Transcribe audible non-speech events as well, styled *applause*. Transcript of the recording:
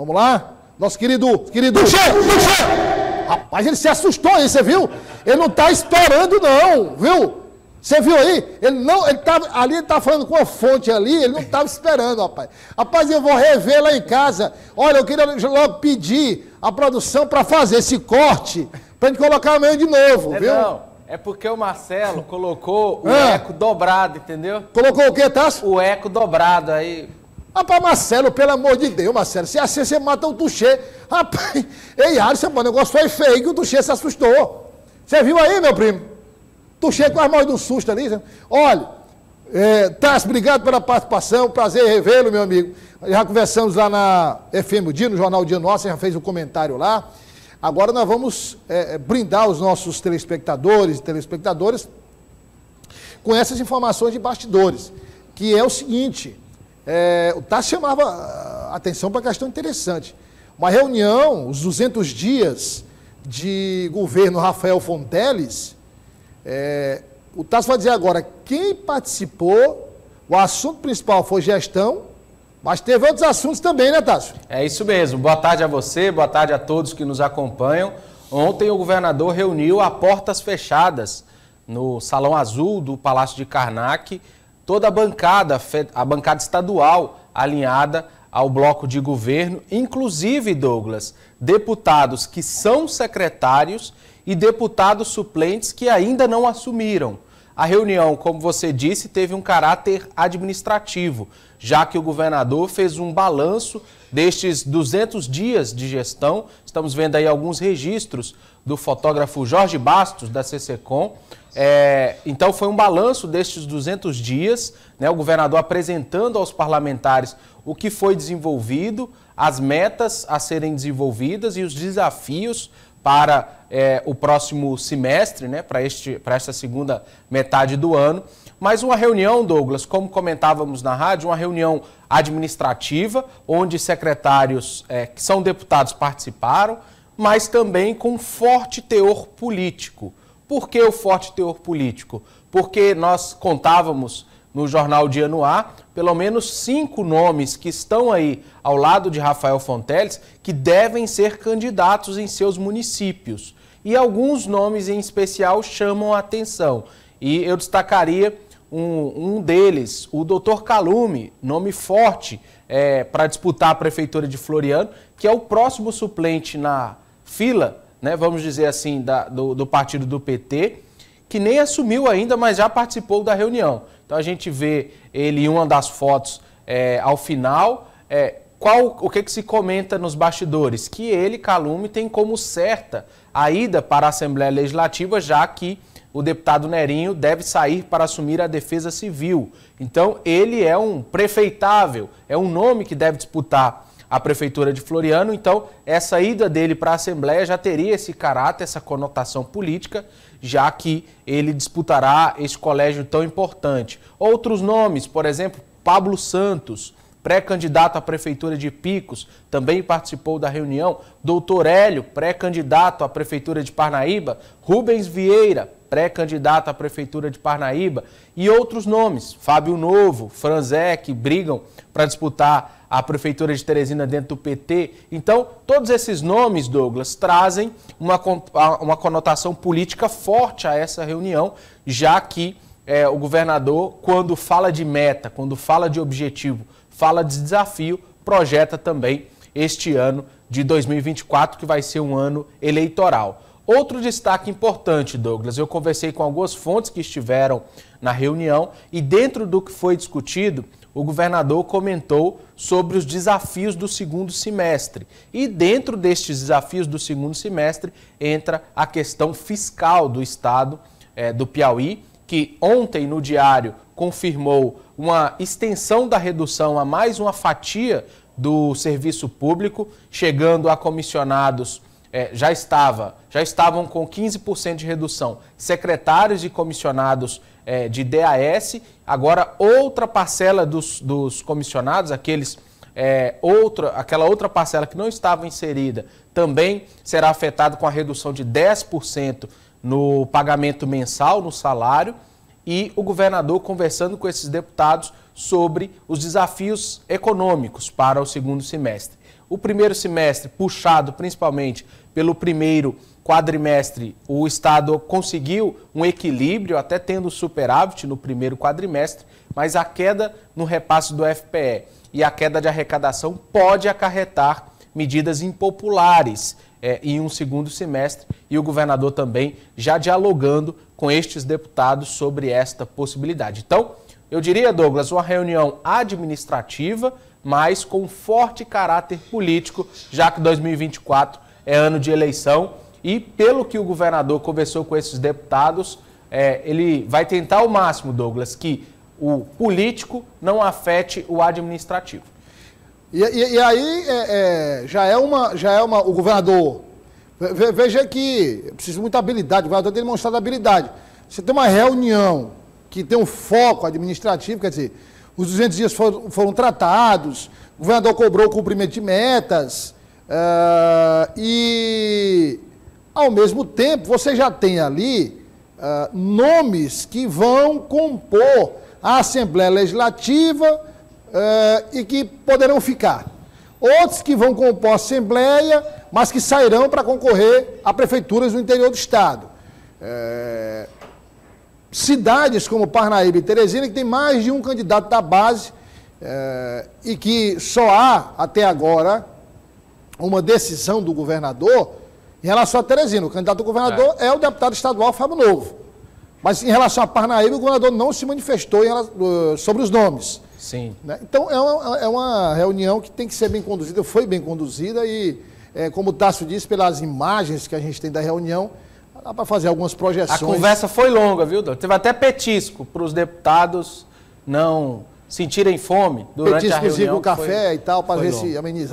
Vamos lá? Nosso querido, querido. Puxa, puxa. Rapaz, ele se assustou aí, você viu? Ele não está esperando, não, viu? Você viu aí? Ele não, ele tava, ali ele estava tá falando com a fonte ali, ele não estava esperando, rapaz. Rapaz, eu vou rever lá em casa. Olha, eu queria logo pedir a produção para fazer esse corte, para gente colocar amanhã de novo, é viu? Não. É porque o Marcelo colocou o ah. eco dobrado, entendeu? Colocou o quê, Tasso? O eco dobrado aí. Rapaz, ah, Marcelo, pelo amor de Deus, Marcelo, se é assim você mata o Tuxê. Rapaz, *laughs* ei, Alisson, o negócio foi feio que o Tuxê se assustou. Você viu aí, meu primo? Tuxê com as mãos do susto ali. Olha, é, Tassi, obrigado pela participação, prazer revê-lo, meu amigo. Já conversamos lá na FM Dia, no Jornal Dia Nosso, já fez o um comentário lá. Agora nós vamos é, é, brindar os nossos telespectadores e telespectadoras com essas informações de bastidores, que é o seguinte é, o Tassi chamava atenção para a questão interessante. Uma reunião, os 200 dias de governo Rafael Fonteles, é, o Tassi vai dizer agora quem participou, o assunto principal foi gestão, mas teve outros assuntos também, né, Tássio? É isso mesmo. Boa tarde a você, boa tarde a todos que nos acompanham. Ontem o governador reuniu a portas fechadas no Salão Azul do Palácio de Karnak toda a bancada, a bancada estadual alinhada ao bloco de governo, inclusive, Douglas, deputados que são secretários e deputados suplentes que ainda não assumiram. A reunião, como você disse, teve um caráter administrativo, já que o governador fez um balanço destes 200 dias de gestão. Estamos vendo aí alguns registros do fotógrafo Jorge Bastos, da CCCOM. É, então, foi um balanço destes 200 dias, né, o governador apresentando aos parlamentares o que foi desenvolvido, as metas a serem desenvolvidas e os desafios para é, o próximo semestre, né, para esta segunda metade do ano. Mas uma reunião, Douglas, como comentávamos na rádio, uma reunião administrativa, onde secretários é, que são deputados participaram, mas também com forte teor político. Por que o forte teor político? Porque nós contávamos no Jornal de no pelo menos cinco nomes que estão aí ao lado de Rafael Fonteles que devem ser candidatos em seus municípios. E alguns nomes em especial chamam a atenção. E eu destacaria um, um deles, o doutor Calume, nome forte é, para disputar a Prefeitura de Floriano, que é o próximo suplente na fila, né, vamos dizer assim, da, do, do partido do PT, que nem assumiu ainda, mas já participou da reunião. Então a gente vê ele em uma das fotos é, ao final. É, qual, o que, que se comenta nos bastidores? Que ele, Calume, tem como certa a ida para a Assembleia Legislativa, já que o deputado Nerinho deve sair para assumir a defesa civil. Então, ele é um prefeitável, é um nome que deve disputar a Prefeitura de Floriano. Então, essa ida dele para a Assembleia já teria esse caráter, essa conotação política, já que ele disputará esse colégio tão importante. Outros nomes, por exemplo, Pablo Santos, pré-candidato à Prefeitura de Picos, também participou da reunião. Doutor Hélio, pré-candidato à Prefeitura de Parnaíba. Rubens Vieira, pré-candidato à prefeitura de Parnaíba, e outros nomes, Fábio Novo, Franzec, brigam para disputar a prefeitura de Teresina dentro do PT. Então, todos esses nomes, Douglas, trazem uma, uma conotação política forte a essa reunião, já que é, o governador, quando fala de meta, quando fala de objetivo, fala de desafio, projeta também este ano de 2024, que vai ser um ano eleitoral. Outro destaque importante, Douglas, eu conversei com algumas fontes que estiveram na reunião e dentro do que foi discutido, o governador comentou sobre os desafios do segundo semestre. E dentro destes desafios do segundo semestre entra a questão fiscal do estado é, do Piauí, que ontem no diário confirmou uma extensão da redução a mais uma fatia do serviço público, chegando a comissionados é, já estava, já estavam com 15% de redução secretários e comissionados é, de DAS, agora outra parcela dos, dos comissionados, aqueles é, outra, aquela outra parcela que não estava inserida, também será afetada com a redução de 10% no pagamento mensal, no salário, e o governador conversando com esses deputados sobre os desafios econômicos para o segundo semestre. O primeiro semestre, puxado principalmente pelo primeiro quadrimestre, o Estado conseguiu um equilíbrio, até tendo superávit no primeiro quadrimestre, mas a queda no repasse do FPE e a queda de arrecadação pode acarretar medidas impopulares é, em um segundo semestre e o governador também já dialogando com estes deputados sobre esta possibilidade. Então, eu diria, Douglas, uma reunião administrativa mas com forte caráter político, já que 2024 é ano de eleição. E pelo que o governador conversou com esses deputados, é, ele vai tentar ao máximo, Douglas, que o político não afete o administrativo. E, e, e aí é, é, já é uma, já é uma, o governador ve, veja que precisa muita habilidade, o governador tem demonstrado habilidade. Você tem uma reunião que tem um foco administrativo, quer dizer, os 200 dias foram, foram tratados, o governador cobrou o cumprimento de metas, uh, e, ao mesmo tempo, você já tem ali uh, nomes que vão compor a Assembleia Legislativa uh, e que poderão ficar. Outros que vão compor a Assembleia, mas que sairão para concorrer a prefeituras do interior do Estado. É, cidades como Parnaíba e Teresina, que tem mais de um candidato da base eh, e que só há, até agora, uma decisão do governador em relação a Teresina. O candidato do governador é, é o deputado estadual Fábio Novo. Mas em relação a Parnaíba, o governador não se manifestou relação, sobre os nomes. Sim. Né? Então é uma, é uma reunião que tem que ser bem conduzida, foi bem conduzida e, é, como o Tássio disse, pelas imagens que a gente tem da reunião, Dá para fazer algumas projeções. A conversa foi longa, viu, Teve até petisco para os deputados não sentirem fome durante petisco, a reunião. Petiscozinho com café foi, e tal, para ver longo. se amenizar.